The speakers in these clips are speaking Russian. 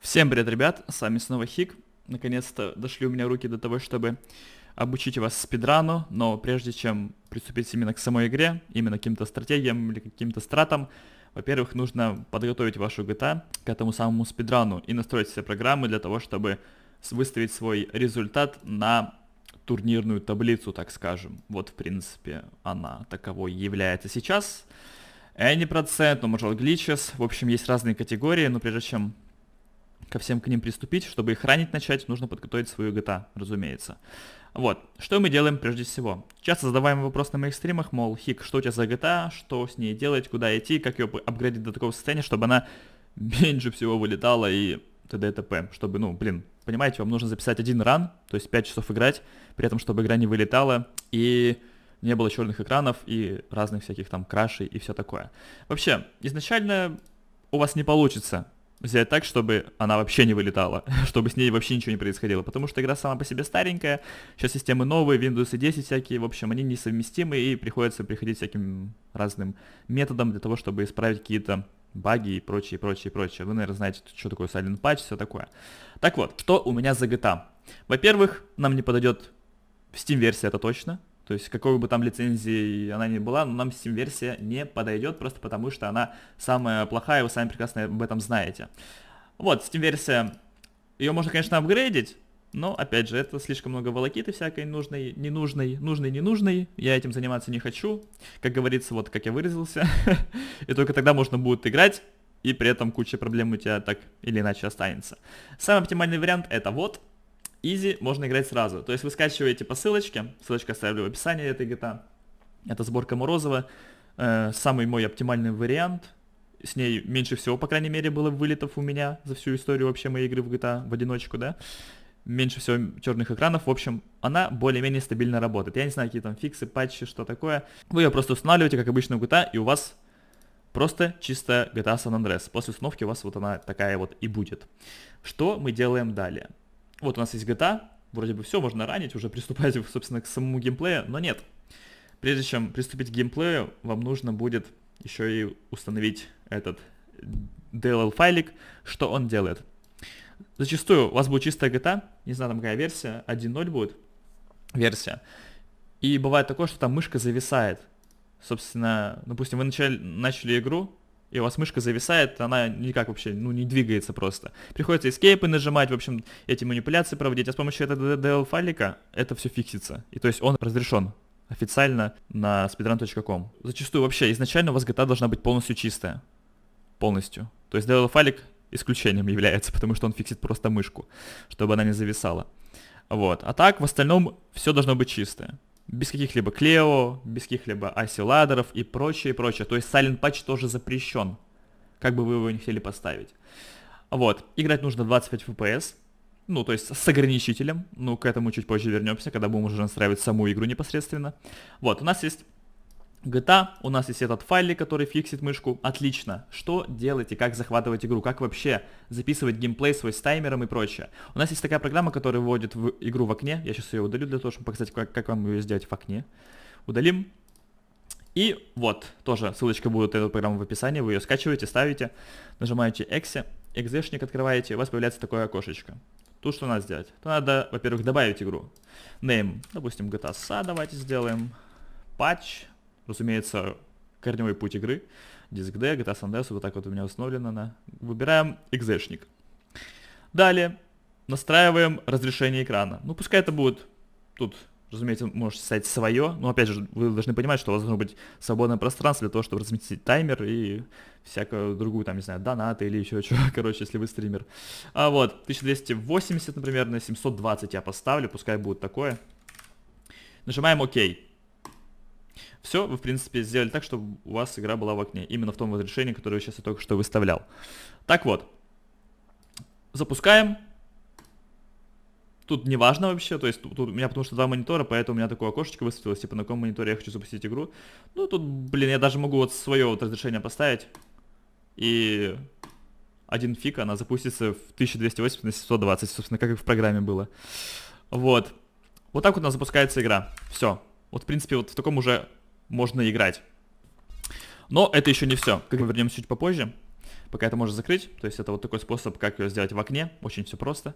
Всем привет, ребят, с вами снова Хик. Наконец-то дошли у меня руки до того, чтобы обучить вас спидрану, но прежде чем приступить именно к самой игре, именно к каким-то стратегиям или каким-то стратам, во-первых, нужно подготовить вашу GTA к этому самому спидрану и настроить все программы для того, чтобы выставить свой результат на турнирную таблицу, так скажем. Вот, в принципе, она таковой является сейчас. Any процент, no glitches. В общем, есть разные категории, но прежде чем ко всем к ним приступить. Чтобы их ранить начать, нужно подготовить свою GTA, а, разумеется. Вот, что мы делаем прежде всего? Часто задаваем вопрос на моих стримах, мол, Хик, что у тебя за GTA, а? что с ней делать, куда идти, как ее апгрейдить до такого состояния, чтобы она меньше всего вылетала и т.д. и т.п. Чтобы, ну, блин, понимаете, вам нужно записать один ран, то есть 5 часов играть, при этом, чтобы игра не вылетала и не было черных экранов и разных всяких там крашей и все такое. Вообще, изначально у вас не получится взять так, чтобы она вообще не вылетала, чтобы с ней вообще ничего не происходило, потому что игра сама по себе старенькая, сейчас системы новые, Windows 10 всякие, в общем, они несовместимы и приходится приходить всяким разным методом для того, чтобы исправить какие-то баги и прочее, прочее, прочее. Вы, наверное, знаете, что такое Silent Patch, все такое. Так вот, что у меня за GTA? Во-первых, нам не подойдет Steam-версия, это точно, то есть какой бы там лицензии она ни была, но нам Steam-версия не подойдет, просто потому что она самая плохая, вы сами прекрасно об этом знаете. Вот, Steam-версия, ее можно, конечно, апгрейдить, но, опять же, это слишком много волокиты всякой нужной, ненужной, нужной, ненужной. Я этим заниматься не хочу. Как говорится, вот как я выразился. И только тогда можно будет играть, и при этом куча проблем у тебя так или иначе останется. Самый оптимальный вариант это вот. Easy можно играть сразу. То есть вы скачиваете по ссылочке, ссылочка оставлю в описании этой GTA. Это сборка Морозова, э, самый мой оптимальный вариант. С ней меньше всего, по крайней мере, было вылетов у меня за всю историю вообще моей игры в GTA в одиночку, да. Меньше всего черных экранов. В общем, она более-менее стабильно работает. Я не знаю, какие там фиксы, патчи, что такое. Вы ее просто устанавливаете, как обычно в GTA, и у вас Просто чистая GTA San Andreas. После установки у вас вот она такая вот и будет. Что мы делаем далее? вот у нас есть GTA, вроде бы все, можно ранить, уже приступать, собственно, к самому геймплею, но нет. Прежде чем приступить к геймплею, вам нужно будет еще и установить этот DLL файлик, что он делает. Зачастую у вас будет чистая GTA, не знаю там какая версия, 1.0 будет версия, и бывает такое, что там мышка зависает. Собственно, допустим, вы начали, начали игру, и у вас мышка зависает, она никак вообще, ну, не двигается просто. Приходится эскейпы нажимать, в общем, эти манипуляции проводить, а с помощью этого DL-файлика это все фиксится. И то есть он разрешен официально на speedrun.com. Зачастую вообще изначально у вас GTA должна быть полностью чистая. Полностью. То есть DL-файлик исключением является, потому что он фиксит просто мышку, чтобы она не зависала. Вот. А так, в остальном, все должно быть чистое без каких-либо Клео, без каких-либо Аси и прочее, прочее. То есть Silent Patch тоже запрещен, как бы вы его не хотели поставить. Вот, играть нужно 25 FPS, ну, то есть с ограничителем, ну, к этому чуть позже вернемся, когда будем уже настраивать саму игру непосредственно. Вот, у нас есть GTA, а, у нас есть этот файлик, который фиксит мышку, отлично. Что делать и как захватывать игру, как вообще записывать геймплей свой с таймером и прочее. У нас есть такая программа, которая выводит в игру в окне, я сейчас ее удалю для того, чтобы показать, как, как вам ее сделать в окне. Удалим. И вот, тоже ссылочка будет эту программу в описании, вы ее скачиваете, ставите, нажимаете exe, экзешник открываете, у вас появляется такое окошечко. Тут что надо сделать? То надо, во-первых, добавить игру. Name, допустим, GTA SA а а» давайте сделаем. патч разумеется, корневой путь игры, диск D, GTA San Andreas, вот так вот у меня установлено на... Выбираем экзешник. Далее настраиваем разрешение экрана. Ну, пускай это будет тут, разумеется, можете ставить свое, но опять же, вы должны понимать, что у вас должно быть свободное пространство для того, чтобы разместить таймер и всякую другую, там, не знаю, донаты или еще что, короче, если вы стример. А вот, 1280, например, на 720 я поставлю, пускай будет такое. Нажимаем ОК. Все, вы, в принципе, сделали так, чтобы у вас игра была в окне, именно в том разрешении, которое я сейчас я только что выставлял. Так вот, запускаем. Тут не важно вообще, то есть тут у меня потому что два монитора, поэтому у меня такое окошечко высветилось, типа на каком мониторе я хочу запустить игру. Ну тут, блин, я даже могу вот свое вот разрешение поставить. И один фиг, она запустится в 1280 на 720, собственно, как и в программе было. Вот. Вот так вот у нас запускается игра. Все. Вот, в принципе, вот в таком уже можно играть. Но это еще не все. Как мы вернемся чуть попозже. Пока это можно закрыть. То есть это вот такой способ, как ее сделать в окне. Очень все просто.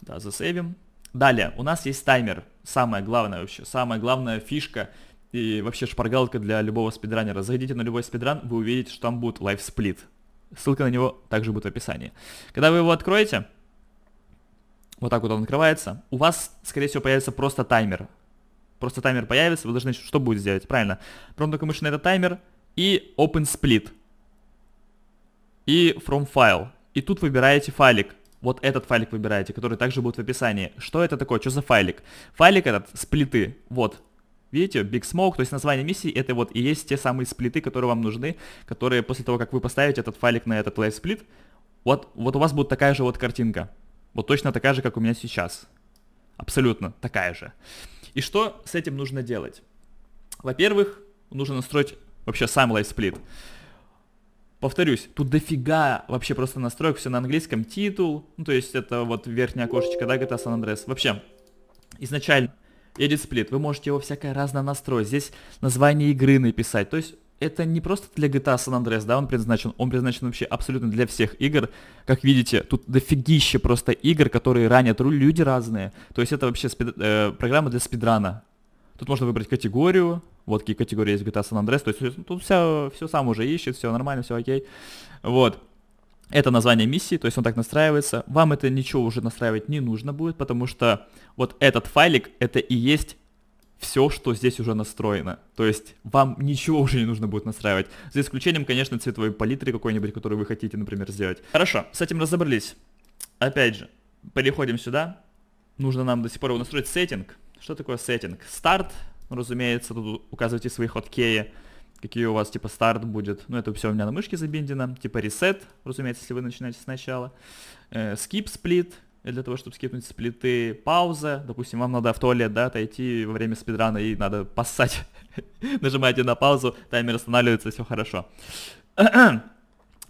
Да, засейвим. Далее, у нас есть таймер. самая главная вообще, самая главная фишка и вообще шпаргалка для любого спидранера. Заходите на любой спидран, вы увидите, что там будет лайфсплит. Ссылка на него также будет в описании. Когда вы его откроете, вот так вот он открывается, у вас, скорее всего, появится просто таймер просто таймер появится, вы должны что будет сделать, правильно? Пром только мышь на этот таймер и open split. И from file. И тут выбираете файлик. Вот этот файлик выбираете, который также будет в описании. Что это такое? Что за файлик? Файлик этот, сплиты. Вот. Видите, Big Smoke, то есть название миссии, это вот и есть те самые сплиты, которые вам нужны, которые после того, как вы поставите этот файлик на этот live split, вот, вот у вас будет такая же вот картинка. Вот точно такая же, как у меня сейчас. Абсолютно такая же. И что с этим нужно делать? Во-первых, нужно настроить вообще сам LiveSplit. Повторюсь, тут дофига вообще просто настроек, все на английском, титул, ну то есть это вот верхняя окошечко, да, GTA San Andreas. Вообще, изначально Edit Split, вы можете его всякое разно настроить, здесь название игры написать, то есть это не просто для GTA San Andreas, да, он предназначен, он предназначен вообще абсолютно для всех игр. Как видите, тут дофигища просто игр, которые ранят руль, люди разные. То есть это вообще спид, э, программа для спидрана. Тут можно выбрать категорию, вот какие категории есть в GTA San Andreas, то есть тут вся, все сам уже ищет, все нормально, все окей. Вот. Это название миссии, то есть он так настраивается. Вам это ничего уже настраивать не нужно будет, потому что вот этот файлик, это и есть все, что здесь уже настроено. То есть вам ничего уже не нужно будет настраивать. За исключением, конечно, цветовой палитры какой-нибудь, которую вы хотите, например, сделать. Хорошо, с этим разобрались. Опять же, переходим сюда. Нужно нам до сих пор его настроить. Сеттинг. Что такое сеттинг? Старт, ну, разумеется, тут указывайте свои хоткеи. Какие у вас, типа, старт будет. Ну, это все у меня на мышке забиндено. Типа, ресет, разумеется, если вы начинаете сначала. Скип, э, сплит, для того, чтобы скипнуть сплиты, пауза, допустим, вам надо в туалет, да, отойти во время спидрана и надо поссать. Нажимаете на паузу, таймер останавливается, все хорошо.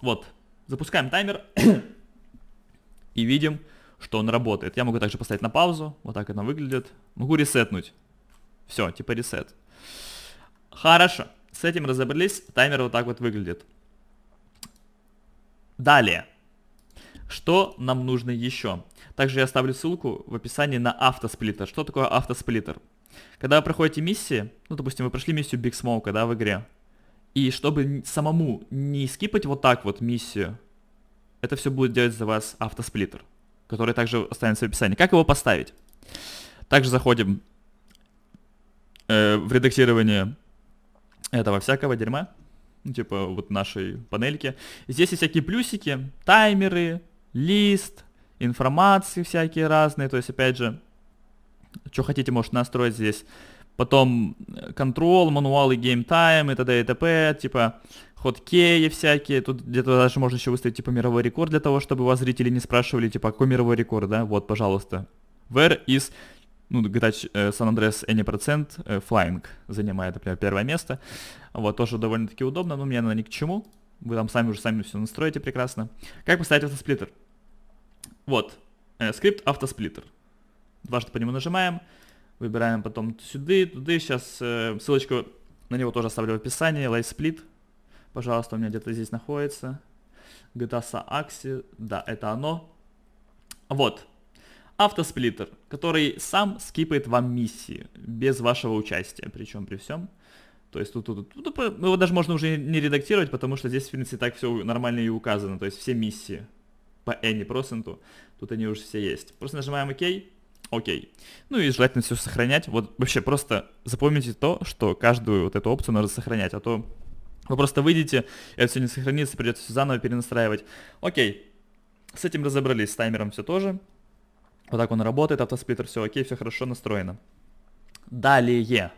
вот, запускаем таймер и видим, что он работает. Я могу также поставить на паузу, вот так она выглядит. Могу ресетнуть. Все, типа ресет. Хорошо, с этим разобрались, таймер вот так вот выглядит. Далее. Что нам нужно еще? Также я оставлю ссылку в описании на автосплиттер. Что такое автосплиттер? Когда вы проходите миссии, ну, допустим, вы прошли миссию Big Smoke, да, в игре, и чтобы самому не скипать вот так вот миссию, это все будет делать за вас автосплиттер, который также останется в описании. Как его поставить? Также заходим э, в редактирование этого всякого дерьма, ну, типа вот нашей панельки. Здесь есть всякие плюсики, таймеры, лист, информации всякие разные, то есть, опять же, что хотите, может настроить здесь. Потом э, контрол, мануалы, геймтайм и т.д. и т.п. Типа хоткеи всякие. Тут где-то даже можно еще выставить типа мировой рекорд для того, чтобы вас зрители не спрашивали, типа, «А какой мировой рекорд, да? Вот, пожалуйста. Where is ну, GTA э, San Andreas any percent э, flying занимает, например, первое место. Вот, тоже довольно-таки удобно, но мне она ни к чему. Вы там сами уже сами все настроите прекрасно. Как поставить автосплиттер? сплиттер? Вот, э, скрипт автосплиттер. Дважды по нему нажимаем, выбираем потом сюда, туда. Сейчас э, ссылочку на него тоже оставлю в описании. LightSplit, пожалуйста, у меня где-то здесь находится. GTA Axi, да, это оно. Вот, автосплиттер, который сам скипает вам миссии, без вашего участия, причем при всем. То есть тут, тут, тут, тут его даже можно уже не редактировать, потому что здесь, в принципе, так все нормально и указано, то есть все миссии по any проценту. Тут они уже все есть. Просто нажимаем ОК. Окей. Ну и желательно все сохранять. Вот вообще просто запомните то, что каждую вот эту опцию нужно сохранять, а то вы просто выйдете, это все не сохранится, придется все заново перенастраивать. Окей. С этим разобрались, с таймером все тоже. Вот так он работает, автосплиттер, все окей, все хорошо настроено. Далее.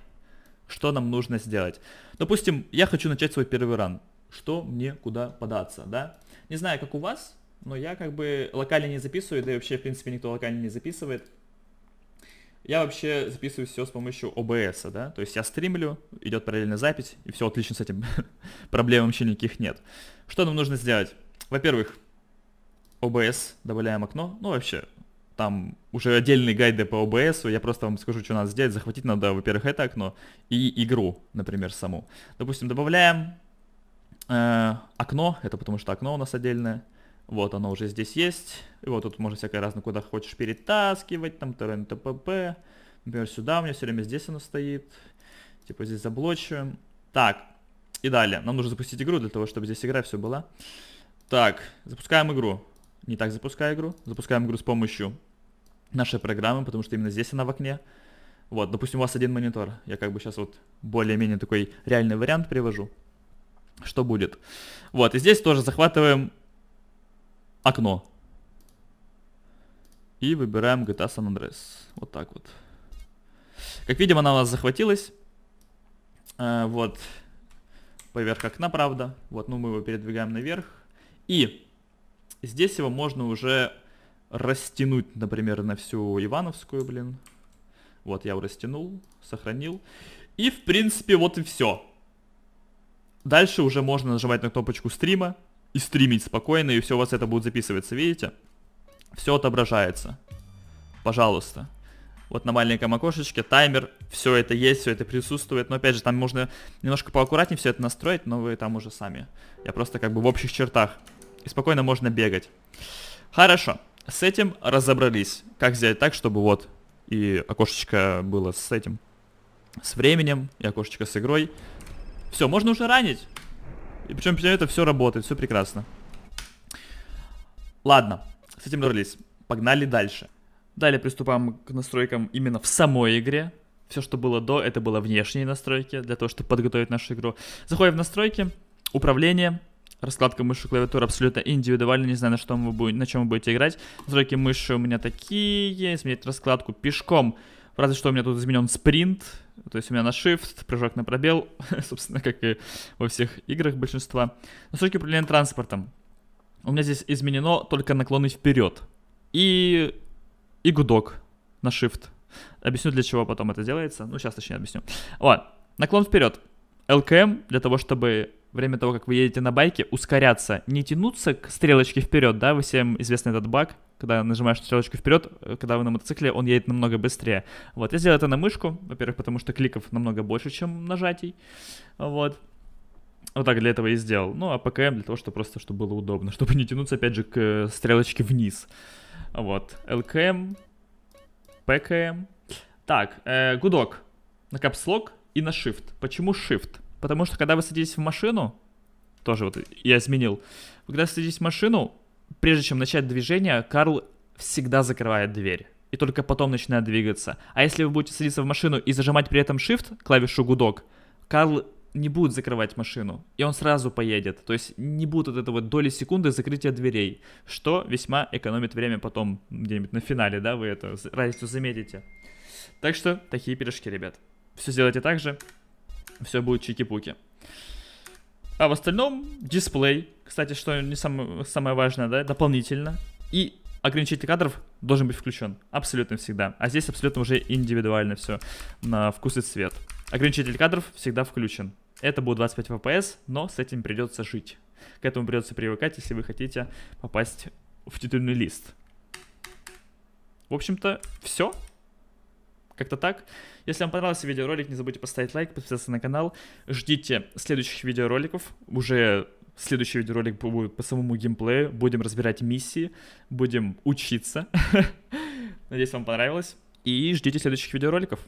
Что нам нужно сделать? Допустим, я хочу начать свой первый ран. Что мне куда податься, да? Не знаю, как у вас, но я как бы локально не записываю, да и вообще, в принципе, никто локально не записывает. Я вообще записываю все с помощью OBS, да, то есть я стримлю, идет параллельная запись, и все отлично с этим, проблем вообще никаких нет. Что нам нужно сделать? Во-первых, OBS, добавляем окно, ну вообще, там уже отдельный гайд по OBS, я просто вам скажу, что надо сделать, захватить надо, во-первых, это окно и игру, например, саму. Допустим, добавляем э, окно, это потому что окно у нас отдельное, вот оно уже здесь есть. И вот тут можно всякое разное, куда хочешь перетаскивать, там ТРН, ТПП. Например, сюда у меня все время здесь оно стоит. Типа здесь заблочиваем. Так, и далее. Нам нужно запустить игру для того, чтобы здесь игра все была. Так, запускаем игру. Не так запускаю игру. Запускаем игру с помощью нашей программы, потому что именно здесь она в окне. Вот, допустим, у вас один монитор. Я как бы сейчас вот более-менее такой реальный вариант привожу. Что будет. Вот, и здесь тоже захватываем окно. И выбираем GTA San Andreas. Вот так вот. Как видим, она у нас захватилась. Э, вот. Поверх окна, правда. Вот, ну мы его передвигаем наверх. И здесь его можно уже растянуть, например, на всю Ивановскую, блин. Вот, я его растянул, сохранил. И, в принципе, вот и все. Дальше уже можно нажимать на кнопочку стрима и стримить спокойно, и все у вас это будет записываться, видите? Все отображается. Пожалуйста. Вот на маленьком окошечке таймер, все это есть, все это присутствует, но опять же, там можно немножко поаккуратнее все это настроить, но вы там уже сами. Я просто как бы в общих чертах. И спокойно можно бегать. Хорошо, с этим разобрались. Как сделать так, чтобы вот и окошечко было с этим, с временем, и окошечко с игрой. Все, можно уже ранить. И причем это все работает, все прекрасно. Ладно, с этим разобрались. Погнали дальше. Далее приступаем к настройкам именно в самой игре. Все, что было до, это было внешние настройки, для того, чтобы подготовить нашу игру. Заходим в настройки, управление, раскладка мыши, и клавиатура абсолютно индивидуально, не знаю, на, что мы будем, на чем вы будете играть. Настройки мыши у меня такие, изменить раскладку пешком. Разве что у меня тут изменен спринт, то есть у меня на shift, прыжок на пробел, собственно, как и во всех играх большинства. Настройки управления транспортом. У меня здесь изменено только наклоны вперед. И, и гудок на shift. Объясню, для чего потом это делается. Ну, сейчас точнее объясню. Вот, наклон вперед. LKM для того, чтобы время того, как вы едете на байке, ускоряться. Не тянуться к стрелочке вперед, да, вы всем известный этот баг, когда нажимаешь стрелочку вперед, э, когда вы на мотоцикле, он едет намного быстрее. Вот, я сделал это на мышку, во-первых, потому что кликов намного больше, чем нажатий. Вот. Вот так для этого и сделал. Ну, а ПКМ для того, чтобы просто чтобы было удобно, чтобы не тянуться, опять же, к э, стрелочке вниз. Вот. ЛКМ, ПКМ. Так, э, гудок на капслог и на shift. Почему shift? Потому что когда вы садитесь в машину, тоже вот я изменил, когда садитесь в машину, прежде чем начать движение, Карл всегда закрывает дверь и только потом начинает двигаться. А если вы будете садиться в машину и зажимать при этом Shift, клавишу гудок, Карл не будет закрывать машину, и он сразу поедет. То есть не будет вот это доли секунды закрытия дверей, что весьма экономит время потом, где-нибудь на финале, да, вы это разницу заметите. Так что такие пирожки, ребят. Все сделайте так же, все будет чики-пуки. А в остальном дисплей, кстати, что не самое, самое важное, да, дополнительно. И ограничитель кадров должен быть включен абсолютно всегда. А здесь абсолютно уже индивидуально все на вкус и цвет. Ограничитель кадров всегда включен. Это будет 25 FPS, но с этим придется жить. К этому придется привыкать, если вы хотите попасть в титульный лист. В общем-то, все. Как-то так. Если вам понравился видеоролик, не забудьте поставить лайк, подписаться на канал. Ждите следующих видеороликов. Уже следующий видеоролик будет по самому геймплею. Будем разбирать миссии, будем учиться. Надеюсь, вам понравилось. И ждите следующих видеороликов.